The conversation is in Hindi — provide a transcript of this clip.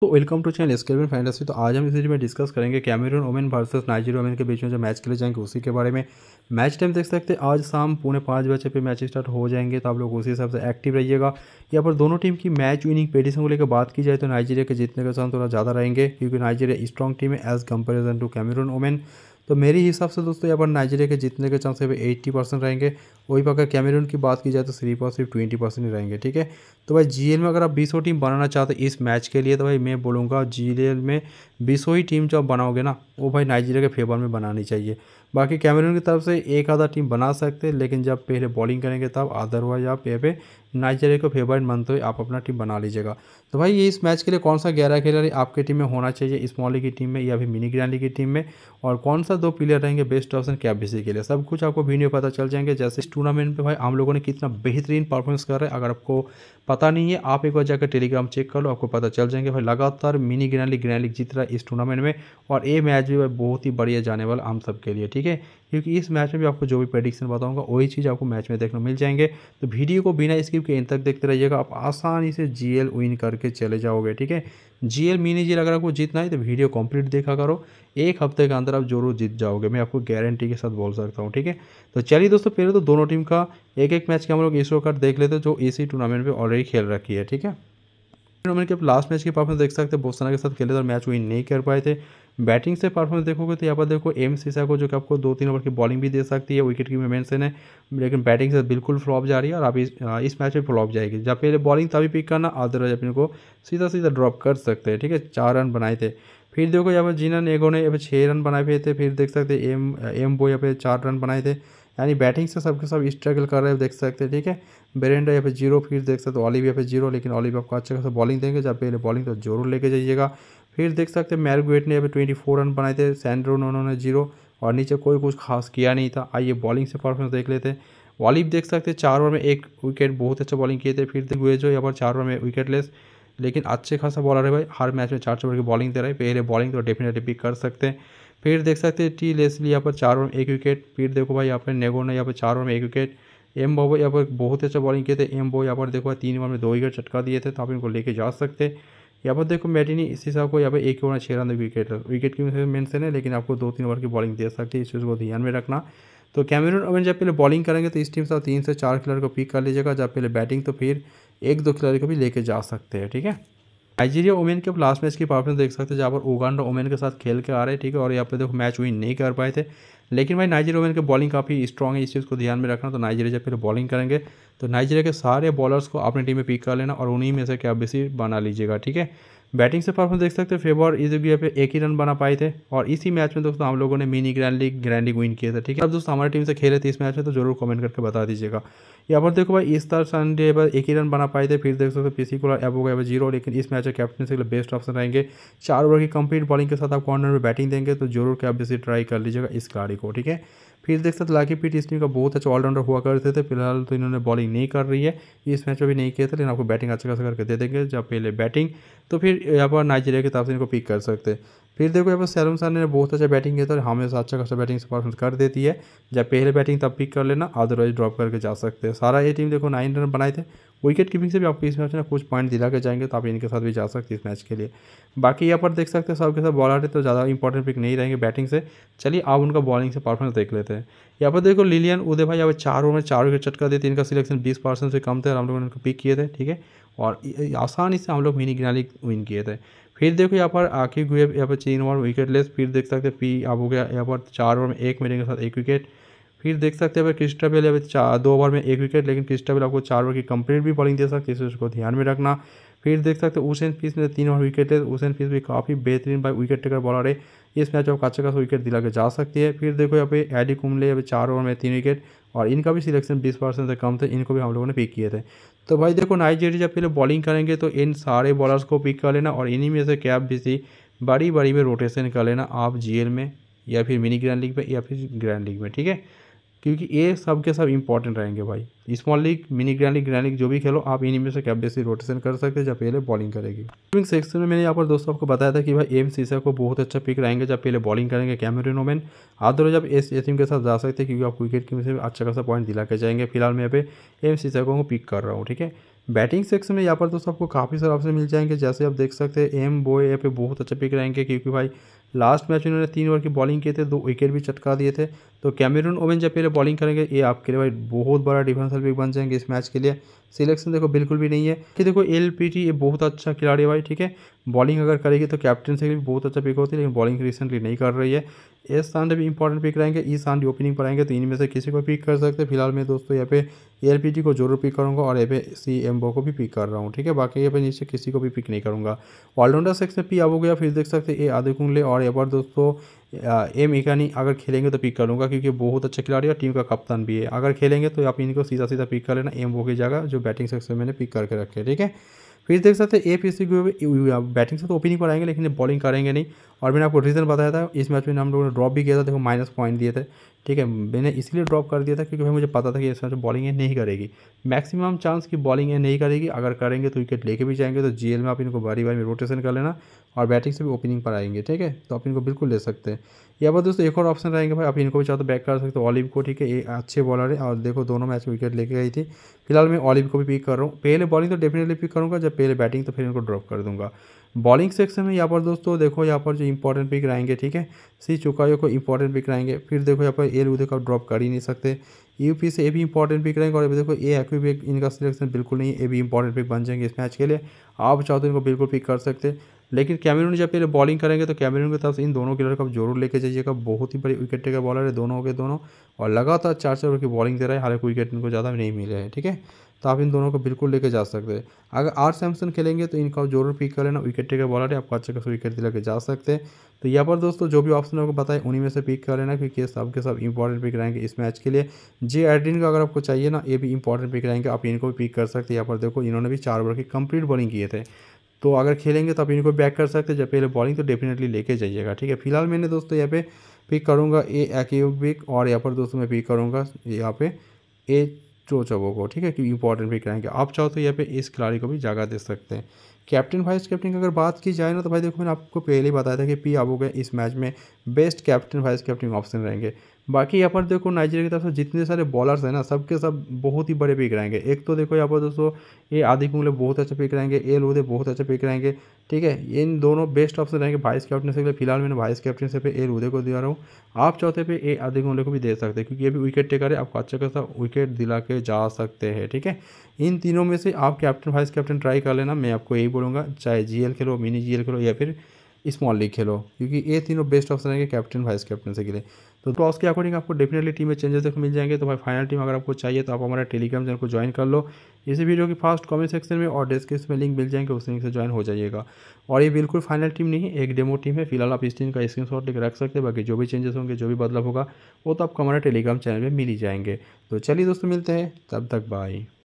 तो welcome to channel scale fantasy तो आज हम इस वीडियो में डिस्कस करेंगे Cameroon women versus Nigeria women के बीच में जो मैच खेले जाएंगे उसी के बारे में मैच टाइम देख सकते हैं आज शाम पौने पाँच बजे पे मैच स्टार्ट हो जाएंगे तो आप लोग उसी हिसाब से एक्टिव रहिएगा या पर दोनों टीम की मैच विनिंग पेडिशन को लेकर बात की जाए तो नाइजीरिया के जीतने के चांस थोड़ा ज़्यादा रहेंगे क्योंकि नाइजीरिया स्ट्रॉन्ग टीम है as comparison to Cameroon women तो मेरे हिसाब से दोस्तों यहाँ पर नाइजीरिया के जीतने के चांस अभी एट्टी परसेंट रहेंगे वही पर अगर कैमरून की बात की जाए तो सिर्फ और सिर्फ ट्वेंटी परसेंट ही रहेंगे ठीक है तो भाई जी में अगर आप बीसों टीम बनाना चाहते इस मैच के लिए तो भाई मैं बोलूँगा जी में बीसों ही टीम जो बनाओगे ना वो भाई नाइजीरिया के फेवर में बनानी चाहिए बाकी कैमरून की तरफ से एक आधा टीम बना सकते हैं लेकिन जब पहले बॉलिंग करेंगे तब अदरवाइज आप यहाँ पे नाइजीरिया को फेवरेट मानते हुए आप अपना टीम बना लीजिएगा तो भाई ये इस मैच के लिए कौन सा ग्यारह खिलाड़ी आपके टीम में होना चाहिए स्मॉल की टीम में या फिर मिनी ग्रांडी की टीम में और कौन सा दो प्लेयर रहेंगे बेस्ट ऑप्शन कैबीसी के लिए सब कुछ आपको वीडियो पता चल जाएंगे जैसे इस टूर्नामेंट में भाई हम लोगों ने कितना बेहतरीन परफॉर्मेंस कर रहे हैं अगर आपको पता नहीं है आप एक बार जाकर टेलीग्राम चेक कर लो आपको पता चल जाएंगे भाई लगातार mini grand league grand league जीत रहा है इस टूर्नामेंट में और ये मैच भी भाई बहुत ही बढ़िया जाने वाला हम सब के लिए ठीक है क्योंकि इस मैच में भी आपको जो भी प्रडिक्शन बताऊंगा वही चीज़ आपको मैच में देखने मिल जाएंगे तो वीडियो को बिना स्किप के इन तक देखते रहिएगा आप आसानी से जी विन करके चले जाओगे ठीक है एल मिनी जीएल अगर आपको जीतना है तो वीडियो कंप्लीट देखा करो एक हफ्ते के अंदर आप जरूर जीत जाओगे मैं आपको गारंटी के साथ बोल सकता हूँ ठीक है तो चलिए दोस्तों पहले तो दोनों टीम का एक एक मैच के हम लोग इसरो कार्ड देख लेते हैं जो इसी टूर्नामेंट में ऑलरेडी खेल रखी है ठीक है टूर्नामेंट के लास्ट मैच के पास में देख सकते हैं बोस्ताना के साथ खेले थे मैच विन नहीं कर पाए थे बैटिंग से परफॉर्मेंस देखोगे तो यहाँ पर देखो एम सीसा को जो कि आपको दो तीन ओवर की बॉलिंग भी दे सकती है विकेट की मेंशन है लेकिन बैटिंग से बिल्कुल फ्लॉप जा रही है और आप इस मैच हाँ, में फ्लॉप जाएगी जब पहले बॉलिंग तभी पिक करना अदरवाइज अपने को सीधा सीधा ड्रॉप कर सकते हैं ठीक है चार रन बनाए थे फिर देखो यहाँ पर जीना एगो ने यहाँ पर छः रन बनाए हुए थे फिर देख सकते एम एम बो यहाँ पे चार रन बनाए थे यानी बैटिंग से सबके सब स्ट्रगल कर रहे हैं देख सकते हैं ठीक है बेरेंडा यहाँ पे जीरो फिर देख सकते हो ऑलिव यहाँ पे जीरो लेकिन ऑलिव आपको अच्छा खासा बॉलिंग देंगे जब पहले बॉलिंग तो जरूर लेके जाइएगा फिर देख सकते हैं मैरगुएट ने अभी ट्वेंटी फोर रन बनाए थे सैंड्रोन उन्होंने जीरो और नीचे कोई कुछ खास किया नहीं था आइए बॉलिंग से परफॉर्मेंस देख लेते हैं वालिफ देख सकते हैं चार ओवर में एक विकेट बहुत अच्छा बॉलिंग किए थे फिर देख हुए जो यहाँ पर चार ओवर में विकेट लेस लेकिन अच्छे खासा बॉलर है भाई हर मैच में चार चार ओवर की बॉलिंग दे रहे हैं पहले बॉलिंग तो डेफिनेटली पिक कर सकते हैं फिर देख सकते हैं टी लेसली यहाँ पर चार ओवर में एक विकेट फिर देखो भाई यहाँ पर नेगो ने यहाँ पर चार ओवर में एक विकेट एम बाबो यहाँ पर बहुत अच्छा बॉलिंग किए थे एम बो यहाँ पर देखो तीन ओवर में दो विकेट चटका दिए थे तो आप इनको लेके जा सकते हैं यहाँ पर देखो मैटिनी इस हिसाब को यहाँ पर एक ओवर रन विकेट विकेट की मेंशन है लेकिन आपको दो तीन ओवर की बॉलिंग दे सकती है इस चीज़ को ध्यान में रखना तो कैमरून अवन जब पहले बॉलिंग करेंगे तो इस टीम से तीन से चार खिलाड़ी को पिक कर लीजिएगा जब पहले बैटिंग तो फिर एक दो खिलाड़ी को भी लेके जा सकते हैं ठीक है नाइजीरिया ओमेन के लास्ट मैच की परफॉर्मेंस देख सकते हैं जहाँ पर उगांडा ओमेन के साथ खेल के आ रहे हैं ठीक है और यहाँ पर देखो मैच विन नहीं कर पाए थे लेकिन भाई नाइजीरिया ओमन की बॉलिंग काफ़ी स्ट्रॉग है इस चीज़ को ध्यान में रखना तो नाइजीरिया जब फिर बॉलिंग करेंगे तो नाइजीरिया के सारे बॉलर्स को अपनी टीम में पिक कर लेना और उन्हीं में से क्या बेसी बना लीजिएगा ठीक है बैटिंग से परफॉर्मेंस देख सकते हैं फेवर इजिबिया पे एक ही रन बना पाए थे और इसी मैच में दोस्तों हम लोगों ने mini grand league grand league win किया था ठीक है अब दोस्तों हमारी टीम से खेले थे इस मैच में तो जरूर कमेंट करके बता दीजिएगा यहाँ पर देखो भाई इस तरह संडे पर एक ही रन बना पाए थे फिर देख सकते पीसी कुलर एब हो गया जीरो लेकिन इस मैच में कैप्टन के लिए बेस्ट ऑप्शन रहेंगे चार ओवर की कंप्लीट बॉलिंग के साथ आप कॉर्नर में बैटिंग देंगे तो जरूर क्या आप इसे ट्राई कर लीजिएगा इस खिलाड़ी को ठीक है फिर देख सकते लाकी पीट इस टीम का बहुत अच्छा ऑलराउंडर हुआ करते थे फिलहाल तो इन्होंने बॉलिंग नहीं कर रही है इस मैच में भी नहीं किया था लेकिन आपको बैटिंग अच्छा खासा करके दे देंगे जब पहले बैटिंग तो फिर यहाँ पर नाइजीरिया की तरफ से इनको पिक कर सकते फिर देखो यहाँ पर सैलम सर ने बहुत अच्छा बैटिंग किया था हमेशा अच्छा खासा बैटिंग परफॉर्मेंस कर देती है जब पहले बैटिंग तब पिक कर लेना अदरवाइज ड्रॉप करके जा सकते सारा ये टीम देखो नाइन रन बनाए थे विकेट कीपिंग से भी आपको इस मैच में कुछ पॉइंट दिला के जाएंगे तो आप इनके साथ भी जा सकते हैं इस मैच के लिए बाकी यहाँ पर देख सकते हैं सबके साथ बॉलर है तो ज़्यादा इंपॉर्टेंट पिक नहीं रहेंगे बैटिंग से चलिए आप उनका बॉलिंग से परफॉर्मेंस देख लेते हैं यहाँ पर देखो लिलियन उदय भाई यहाँ पर चार ओवर में चार विकेट चटका देते इनका सिलेक्शन बीस परसेंट से कम थे हम लोगों ने उनको पिक किए थे ठीक है और आसानी से हम लोग मिनी गिनाली विन किए थे फिर देखो यहाँ पर आखिर गुए यहाँ पर तीन ओवर विकेट लेस फिर देख सकते हैं पी अब हो गया यहाँ पर चार ओवर में एक मिनट के साथ एक विकेट फिर देख सकते हैं क्रिस्टा बेल अभी चार दो ओवर में एक विकेट लेकिन क्रिस्टा बेल आपको चार ओवर की कंप्लीट भी बॉलिंग दे सकती है उसको ध्यान में रखना फिर देख सकते हैं उसेन फीस ने तीन ओवर विकेट है उसेन फीस भी काफ़ी बेहतरीन बाई विकेट टेकर बॉलर है इस मैच आपको अच्छा खास विकेट दिला के जा सकती है फिर देखो यहाँ पे एडी कुमले अभी चार ओवर में तीन विकेट और इनका भी सिलेक्शन बीस परसेंट से कम थे इनको भी हम लोगों ने पिक किए थे तो भाई देखो नाइजेरिया जब पहले बॉलिंग करेंगे तो इन सारे बॉलर्स को पिक कर लेना और इन्हीं में से कैप भी सी बड़ी बड़ी में रोटेशन कर लेना आप जी में या फिर मिनी ग्रैंड लीग में या फिर ग्रैंड लीग में ठीक है क्योंकि ये सब के सब इंपॉर्टेंट रहेंगे भाई small league mini grand league grand league जो भी खेलो आप इनमें में से कैपेसिटी रोटेशन कर सकते हैं जब पहले बॉलिंग करेगी स्विंग सेक्शन में मैंने यहाँ पर दोस्तों आपको बताया था कि भाई एम सीसा को बहुत अच्छा पिक रहेंगे जब पहले बॉलिंग करेंगे कैमरे ओमैन अदरवाइज जब एस एस के साथ जा सकते हैं क्योंकि आप क्रिकेट की से अच्छा खासा पॉइंट दिला के जाएंगे फिलहाल मैं यहाँ पे एम सीसा को पिक कर रहा हूँ ठीक है बैटिंग सेक्शन में यहाँ पर दोस्तों आपको काफ़ी सारे ऑप्शन मिल जाएंगे जैसे आप देख सकते हैं एम बो यहाँ पे बहुत अच्छा पिक रहेंगे क्योंकि भाई लास्ट मैच में उन्होंने तीन ओवर की बॉलिंग किए थे दो विकेट भी चटका दिए थे तो कैमरून ओवन जब पहले बॉलिंग करेंगे ये आपके लिए भाई बहुत बड़ा डिफेंसल पिक बन जाएंगे इस मैच के लिए सिलेक्शन देखो बिल्कुल भी नहीं है कि देखो एल पी टी ये बहुत अच्छा खिलाड़ी है भाई ठीक है बॉलिंग अगर करेगी तो कैप्टन से भी बहुत अच्छा पिक होती है लेकिन बॉलिंग रिसेंटली नहीं कर रही है एस सांड भी इंपॉर्टेंट पिक रहेंगे ई सांड ओपनिंग पर आएंगे तो इनमें से किसी को पिक कर सकते हैं फिलहाल मैं दोस्तों यहाँ पे एल पी टी को जरूर पिक करूँगा और यहाँ पे सी बो को भी पिक कर रहा हूँ ठीक है बाकी यहाँ पे नीचे किसी को भी पिक नहीं करूँगा ऑलराउंडर सेक्स में पी आ गया फिर देख सकते ए आधे कुंडले और यहाँ पर दोस्तों एम इकानी अगर खेलेंगे तो पिक कर लूँगा क्योंकि बहुत अच्छा खिलाड़ी है और टीम का कप्तान भी है अगर खेलेंगे तो आप इनको सीधा सीधा पिक कर लेना एम वो की जगह जो बैटिंग सेक्शन मैंने पिक करके रखे ठीक है फिर देख सकते ए पी सी बैटिंग से तो ओपनिंग पर आएंगे लेकिन बॉलिंग करेंगे नहीं और मैंने आपको रीज़न बताया था इस मैच में हम लोगों ने ड्रॉप भी किया था देखो माइनस पॉइंट दिए थे ठीक है मैंने इसलिए ड्रॉप कर दिया था क्योंकि भाई मुझे पता था कि इस बॉलिंग ये नहीं करेगी मैक्सिमम चांस कि बॉलिंग ये नहीं करेगी अगर करेंगे तो विकेट लेके भी जाएंगे तो जीएल में आप इनको बारी बारी में रोटेशन कर लेना और बैटिंग से भी ओपनिंग पर आएंगे ठीक है तो आप इनको बिल्कुल ले सकते हैं या बार दोस्तों एक और ऑप्शन रहेंगे भाई आप इनको भी चाहते तो बैक कर सकते हो ऑलिव को ठीक है ये अच्छे बॉलर है और देखो दोनों मैच में विकेट लेके गई थी फिलहाल मैं ऑलिव को भी पिक कर रहा हूँ पहले बॉलिंग तो डेफिनेटली पिक करूँगा जब पहले बैटिंग तो फिर इनको ड्रॉप कर दूँगा बॉलिंग सेक्शन में यहाँ पर दोस्तों देखो यहाँ पर जो इंपॉर्टेंट पिक रहेंगे ठीक है सी चुकायो को इंपॉर्टेंट पिक रहेंगे फिर देखो यहाँ पर ए उधर का ड्रॉप कर ही नहीं सकते यूपी से ए भी इंपॉर्टेंट पिक रहेंगे और अभी देखो ए एक्वी भी इनका सिलेक्शन बिल्कुल नहीं ए भी इंपॉर्टेंट पिक बन जाएंगे इस मैच के लिए आप चाहो तो इनको बिल्कुल पिक कर सकते लेकिन कैमरून जब पहले बॉलिंग करेंगे तो कैमरून की तरफ से इन दोनों किलर को जरूर लेके जाइएगा बहुत ही बड़े विकेट टेकर बॉलर है दोनों के दोनों और लगातार चार चार ओवर की बॉलिंग दे रहा है हालांकि विकेट इनको ज़्यादा नहीं मिले है ठीक है तो आप इन दोनों को बिल्कुल लेके जा सकते हैं अगर आर सैमसन खेलेंगे तो इनका जरूर पिक कर लेना विकेट टेकर बॉलर है आपको अच्छे खास विकेट दिला के जा सकते हैं तो यहाँ पर दोस्तों जो भी ऑप्शन आपको बताए उन्हीं में से पिक कर लेना क्योंकि ये सब के सब इंपॉर्टेंट पिक रहेंगे इस मैच के लिए जे एडिन का अगर आपको चाहिए ना ये भी इंपॉर्टेंट पिक रहेंगे आप इनको भी पिक कर सकते यहाँ पर देखो इन्होंने भी चार ओवर की कंप्लीट बॉलिंग किए थे तो अगर खेलेंगे तो आप इनको बैक कर सकते हैं जब पहले बॉलिंग तो डेफिनेटली लेके जाइएगा ठीक है फिलहाल मैंने दोस्तों यहाँ पे पिक करूँगा ए एक्यूबिक और यहाँ पर दोस्तों मैं पिक करूँगा यहाँ पे ए रोचा वो को ठीक है कि इंपॉर्टेंट भी कराएंगे आप चाहो तो यहाँ पे इस खिलाड़ी को भी जगह दे सकते हैं कैप्टन वाइस कैप्टन की अगर बात की जाए ना तो भाई देखो मैंने आपको पहले ही बताया था कि पी आबू के इस मैच में best captain vice captain option रहेंगे बाकी यहाँ पर देखो नाइजीरिया की तरफ से जितने सारे बॉलर्स हैं ना सबके सब बहुत ही बड़े पिक रहेंगे एक तो देखो यहाँ पर दोस्तों ये आदि कुंगले बहुत अच्छा पिक रहेंगे ए लोधे बहुत अच्छा पिक रहेंगे ठीक है इन दोनों बेस्ट ऑप्शन रहेंगे वाइस कैप्टन से फिलहाल मैंने वाइस कैप्टन पे ए लोधे को दिया रहा हूँ आप चौथे पे ए आदि कुंगले को भी दे सकते हैं क्योंकि ये भी विकेट टेकर है आपको अच्छा खासा विकेट दिला के जा सकते हैं ठीक है इन तीनों में से आप कैप्टन वाइस कैप्टन ट्राई कर लेना मैं आपको यही बोलूँगा चाहे जी खेलो मिनी जी खेलो या फिर स्मॉल लीग खेलो क्योंकि ये तीनों बेस्ट ऑप्शन रहेंगे कैप्टन वाइस कैप्टन से के लिए तो टॉस के अकॉर्डिंग आपको डेफिनेटली टीम में चेंजेस देखो मिल जाएंगे तो भाई फाइनल टीम अगर आपको चाहिए तो आप हमारे टेलीग्राम चैनल को ज्वाइन कर लो इसी वीडियो की फास्ट कमेंट सेक्शन में और डिस्क्रिप्शन में लिंक मिल जाएंगे उस लिंक से ज्वाइन हो जाइएगा और ये बिल्कुल फाइनल टीम नहीं एक डेमो टीम है फिलहाल आप इस टीम का स्क्रीन शॉट लेकर रख सकते हैं बाकी जो भी चेंजेस होंगे जो भी बदलाव होगा वो तो आपको हमारे टेलीग्राम चैनल में मिल ही जाएंगे तो चलिए दोस्तों मिलते हैं तब तक बाय